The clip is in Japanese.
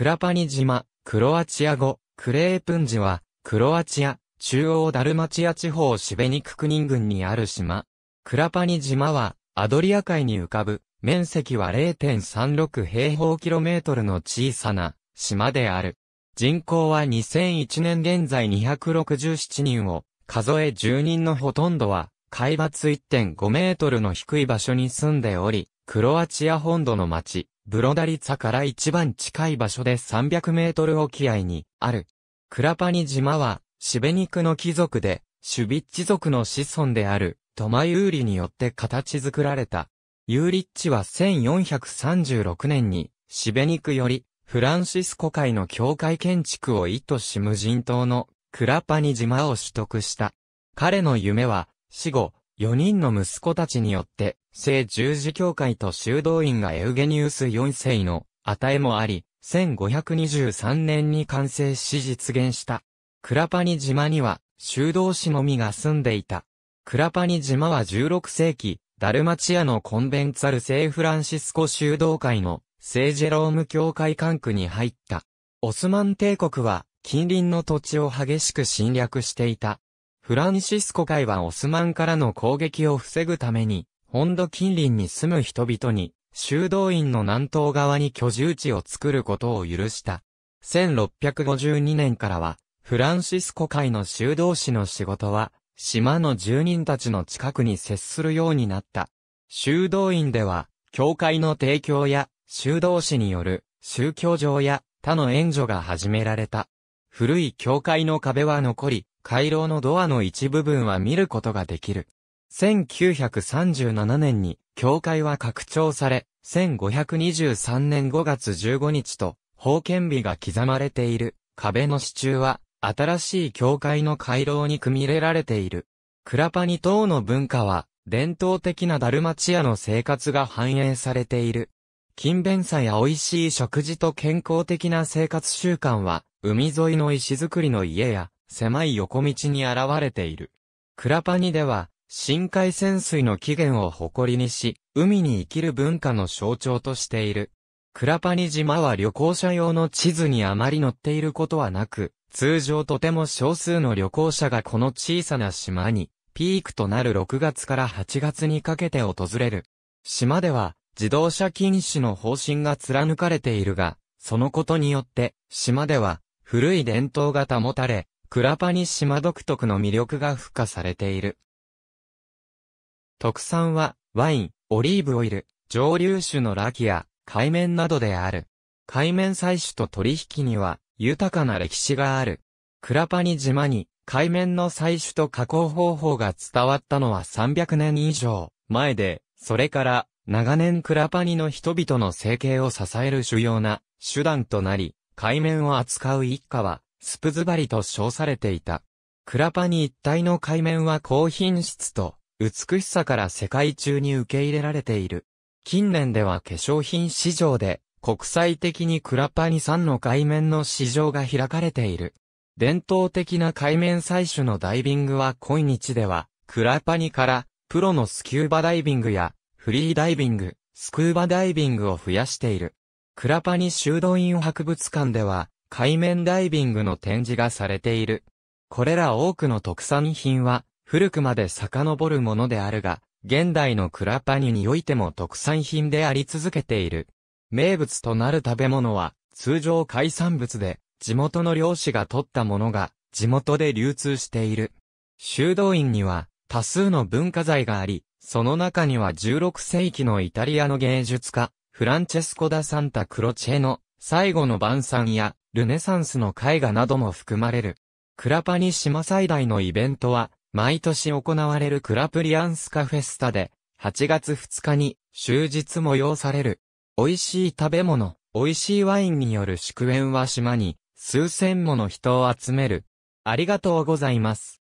クラパニ島、クロアチア語、クレープンジは、クロアチア、中央ダルマチア地方シベニクク人群にある島。クラパニ島は、アドリア海に浮かぶ、面積は0.36平方キロメートルの小さな島である。人口は2001年現在267人を、数え住人のほとんどは、海抜1.5メートルの低い場所に住んでおり、クロアチア本土の町、ブロダリツァから一番近い場所で300メートル沖合にある。クラパニ島は、シベニクの貴族で、シュビッチ族の子孫である、トマユーリによって形作られた。ユーリッチは1436年に、シベニクより、フランシスコ海の教会建築を意図し無人島のクラパニ島を取得した。彼の夢は、死後、4人の息子たちによって、聖十字教会と修道院がエウゲニウス4世の与えもあり、1523年に完成し実現した。クラパニ島には、修道士のみが住んでいた。クラパニ島は16世紀、ダルマチアのコンベンツァル聖フランシスコ修道会の聖ジェローム教会管区に入った。オスマン帝国は近隣の土地を激しく侵略していた。フランシスコ会はオスマンからの攻撃を防ぐために、本土近隣に住む人々に、修道院の南東側に居住地を作ることを許した。1652年からは、フランシスコ会の修道士の仕事は、島の住人たちの近くに接するようになった。修道院では、教会の提供や、修道士による、宗教上や、他の援助が始められた。古い教会の壁は残り、回廊のドアの一部分は見ることができる。1937年に、教会は拡張され、1523年5月15日と、封建日が刻まれている壁の支柱は、新しい教会の回廊に組み入れられている。クラパニ島の文化は、伝統的なダルマチアの生活が反映されている。勤勉さや美味しい食事と健康的な生活習慣は、海沿いの石造りの家や、狭い横道に現れている。クラパニでは、深海潜水の起源を誇りにし、海に生きる文化の象徴としている。クラパニ島は旅行者用の地図にあまり載っていることはなく、通常とても少数の旅行者がこの小さな島に、ピークとなる6月から8月にかけて訪れる。島では、自動車禁止の方針が貫かれているが、そのことによって、島では、古い伝統が保たれ、クラパニ島独特の魅力が付加されている。特産は、ワイン、オリーブオイル、蒸留酒のラキや、海面などである。海面採取と取引には、豊かな歴史がある。クラパニ島に、海面の採取と加工方法が伝わったのは300年以上前で、それから、長年クラパニの人々の生計を支える主要な手段となり、海面を扱う一家は、スプズバリと称されていた。クラパニ一帯の海面は高品質と美しさから世界中に受け入れられている。近年では化粧品市場で国際的にクラパニ産の海面の市場が開かれている。伝統的な海面採取のダイビングは今日では、クラパニからプロのスキューバダイビングやフリーダイビング、スクーバダイビングを増やしている。クラパニ修道院博物館では海面ダイビングの展示がされている。これら多くの特産品は、古くまで遡るものであるが、現代のクラパニにおいても特産品であり続けている。名物となる食べ物は、通常海産物で、地元の漁師が取ったものが、地元で流通している。修道院には、多数の文化財があり、その中には16世紀のイタリアの芸術家、フランチェスコ・ダ・サンタ・クロチェの最後の晩餐やルネサンスの絵画なども含まれる。クラパニ島最大のイベントは、毎年行われるクラプリアンスカフェスタで、8月2日に終日催される。美味しい食べ物、美味しいワインによる祝宴は島に数千もの人を集める。ありがとうございます。